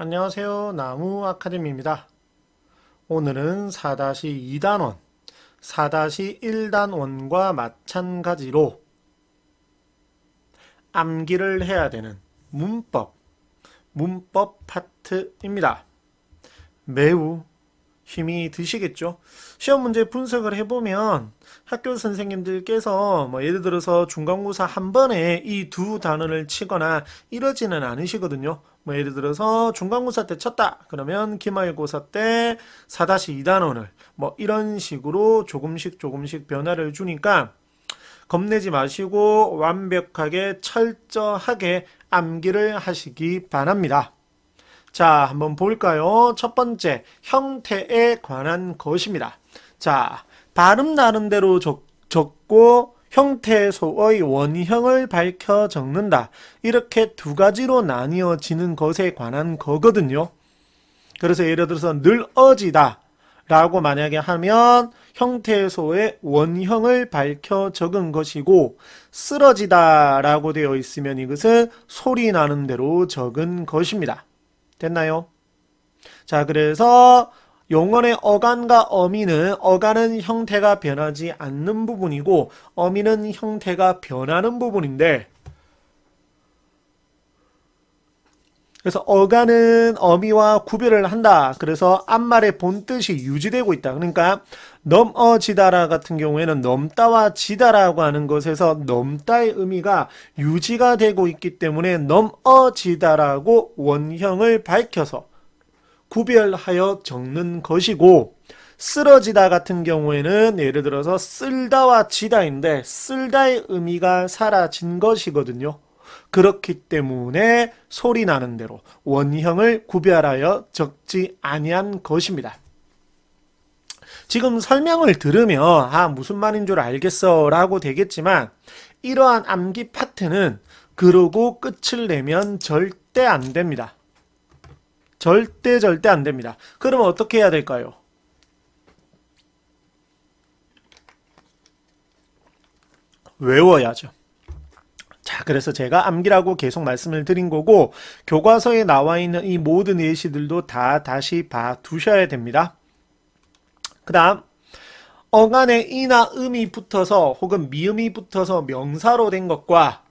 안녕하세요. 나무 아카데미입니다. 오늘은 4-2단원, 4-1단원과 마찬가지로 암기를 해야 되는 문법, 문법 파트입니다. 매우 힘이 드시겠죠? 시험 문제 분석을 해보면 학교 선생님들께서 뭐 예를 들어서 중간고사 한 번에 이 두 단어를 치거나 이러지는 않으시거든요. 뭐 예를 들어서 중간고사 때 쳤다. 그러면 기말고사 때 4-2단원을 뭐 이런 식으로 조금씩 조금씩 변화를 주니까 겁내지 마시고 완벽하게 철저하게 암기를 하시기 바랍니다. 자, 한번 볼까요? 첫 번째, 형태에 관한 것입니다. 자, 발음 나름대로 적, 적고 형태소의 원형을 밝혀 적는다. 이렇게 두 가지로 나뉘어지는 것에 관한 거거든요. 그래서 예를 들어서 늘어지다 라고 만약에 하면 형태소의 원형을 밝혀 적은 것이고 쓰러지다 라고 되어 있으면 이것은 소리 나는 대로 적은 것입니다. 됐나요? 자 그래서 용언의 어간과 어미는 어간은 형태가 변하지 않는 부분이고 어미는 형태가 변하는 부분인데 그래서 어간은 어미와 구별을 한다. 그래서 앞말의 본뜻이 유지되고 있다. 그러니까 넘어지다라 같은 경우에는 넘다와 지다라고 하는 것에서 넘다의 의미가 유지가 되고 있기 때문에 넘어지다라고 원형을 밝혀서 구별하여 적는 것이고 쓰러지다 같은 경우에는 예를 들어서 쓸다와 지다인데 쓸다의 의미가 사라진 것이거든요. 그렇기 때문에 소리 나는 대로 원형을 구별하여 적지 아니한 것입니다. 지금 설명을 들으면 아 무슨 말인 줄 알겠어 라고 되겠지만 이러한 암기 파트는 그러고 끝을 내면 절대 안 됩니다. 절대 절대 안 됩니다. 그러면 어떻게 해야 될까요? 외워야죠. 자, 그래서 제가 암기라고 계속 말씀을 드린 거고 교과서에 나와 있는 이 모든 예시들도 다 다시 봐두셔야 됩니다. 그 다음 어간에 이나 음이 붙어서 혹은 미음이 붙어서 명사로 된 것과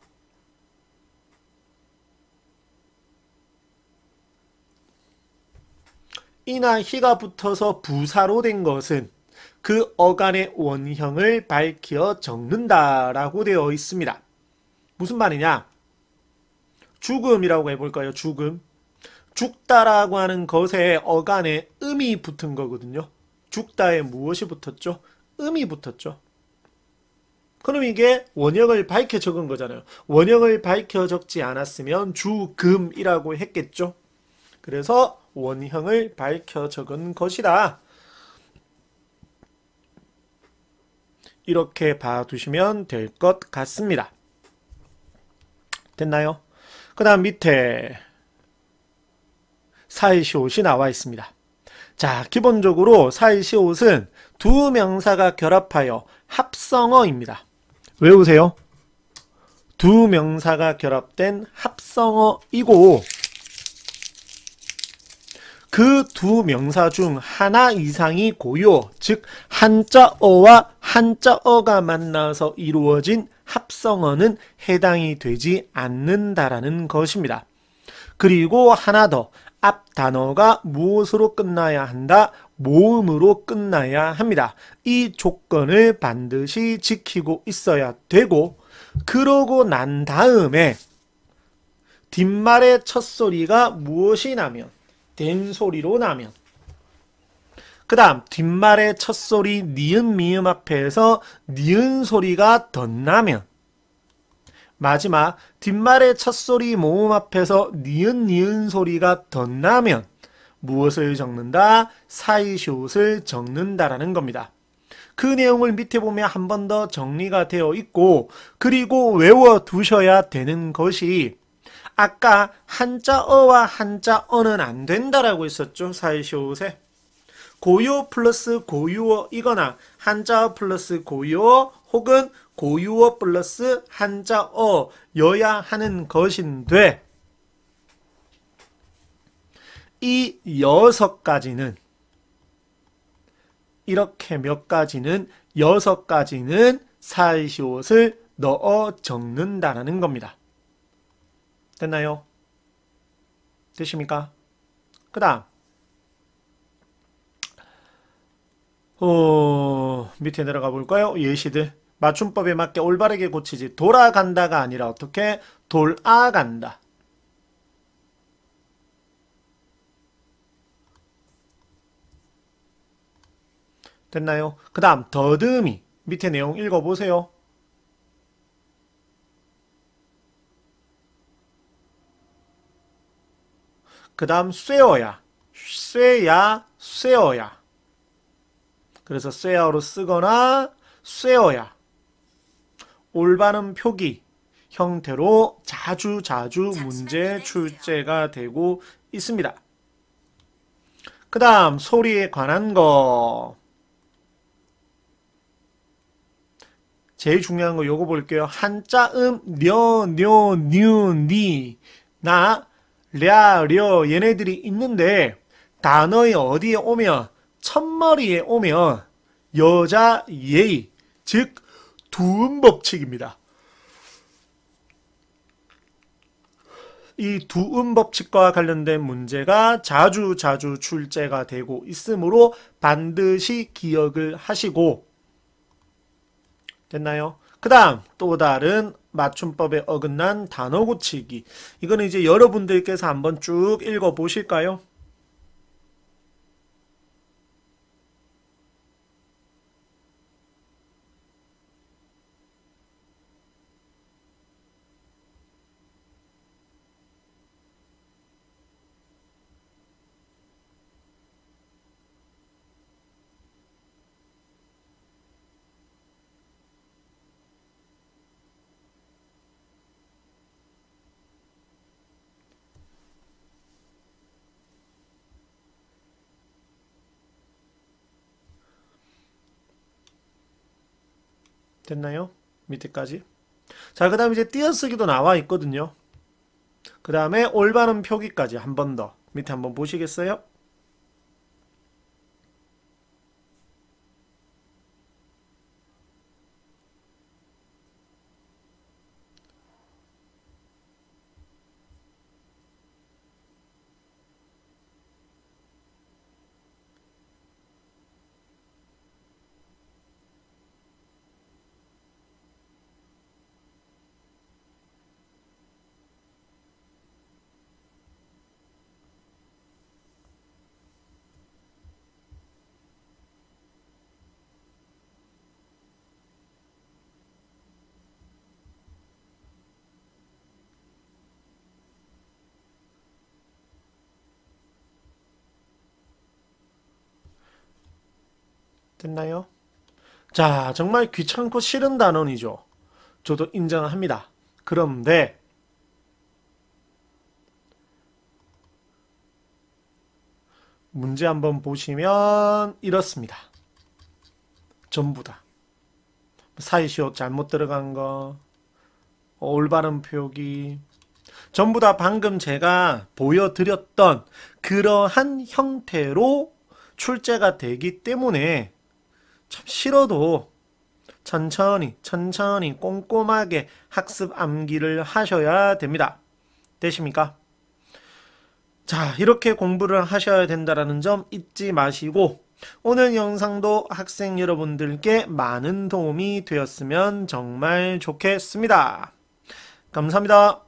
이나 희가 붙어서 부사로 된 것은 그 어간의 원형을 밝혀 적는다라고 되어 있습니다. 무슨 말이냐? 죽음이라고 해볼까요? 죽음. 죽다라고 하는 것에 어간에 음이 붙은 거거든요. 죽다에 무엇이 붙었죠? 음이 붙었죠. 그럼 이게 원형을 밝혀 적은 거잖아요. 원형을 밝혀 적지 않았으면 주금이라고 했겠죠. 그래서 원형을 밝혀 적은 것이다. 이렇게 봐두시면 될 것 같습니다. 됐나요? 그 다음 밑에 사이시옷이 나와 있습니다. 자, 기본적으로 사이시옷은 두 명사가 결합하여 합성어입니다. 외우세요. 두 명사가 결합된 합성어이고 그두 명사 중 하나 이상이 고요, 즉 한자어와 한자어가 만나서 이루어진 합성어는 해당이 되지 않는다라는 것입니다. 그리고 하나 더, 앞 단어가 무엇으로 끝나야 한다? 모음으로 끝나야 합니다. 이 조건을 반드시 지키고 있어야 되고 그러고 난 다음에 뒷말의 첫소리가 무엇이 나면 된소리로 나면 그 다음 뒷말의 첫소리 니은 미음 앞에서 니은 소리가 덧나면 마지막 뒷말의 첫소리 모음 앞에서 니은 니은 소리가 덧나면 무엇을 적는다? 사이숏을 적는다라는 겁니다. 그 내용을 밑에 보면 한 번 더 정리가 되어 있고 그리고 외워두셔야 되는 것이 아까 한자어와 한자어는 안 된다라고 했었죠. 사이시오세. 고유 어 플러스 고유어 이거나 한자어 플러스 고유어 혹은 고유어 플러스 한자어 여야 하는 것인데 이 여섯 가지는 이렇게 몇 가지는 여섯 가지는 사이시옷을 넣어 적는다라는 겁니다. 됐나요? 되십니까? 그 다음 어, 밑에 내려가 볼까요? 예시들 맞춤법에 맞게 올바르게 고치지 돌아간다가 아니라 어떻게 돌아간다 됐나요? 그 다음 더듬이 밑에 내용 읽어보세요 그 다음 쇠어야 쇠야 쇠어야 그래서 쇠어로 쓰거나 쇠어야 올바른 표기 형태로 자주 자주 문제 출제가 되고 있습니다. 그 다음 소리에 관한 거 제일 중요한 거 요거 볼게요. 한자음 녀, 녀, 뉴, 니 나, 랴, 려 얘네들이 있는데 단어의 어디에 오면 첫머리에 오면 여자 예의 즉 두음 법칙입니다. 이 두음 법칙과 관련된 문제가 자주 자주 출제가 되고 있으므로 반드시 기억을 하시고 됐나요? 그 다음 또 다른 맞춤법에 어긋난 단어 고치기 이거는 이제 여러분들께서 한번 쭉 읽어보실까요? 됐나요? 밑에까지. 자, 그다음 이제 띄어쓰기도 나와 있거든요. 그 다음에 올바른 표기까지 한 번 더. 밑에 한번 보시겠어요? 됐나요? 자, 정말 귀찮고 싫은 단원이죠. 저도 인정합니다. 그런데 문제 한번 보시면 이렇습니다. 전부 다. 사이시옷 잘못 들어간 거, 올바른 표기, 전부 다 방금 제가 보여드렸던 그러한 형태로 출제가 되기 때문에 참 싫어도 천천히 천천히 꼼꼼하게 학습 암기를 하셔야 됩니다. 되십니까? 자 이렇게 공부를 하셔야 된다는점 잊지 마시고 오늘 영상도 학생 여러분들께 많은 도움이 되었으면 정말 좋겠습니다. 감사합니다.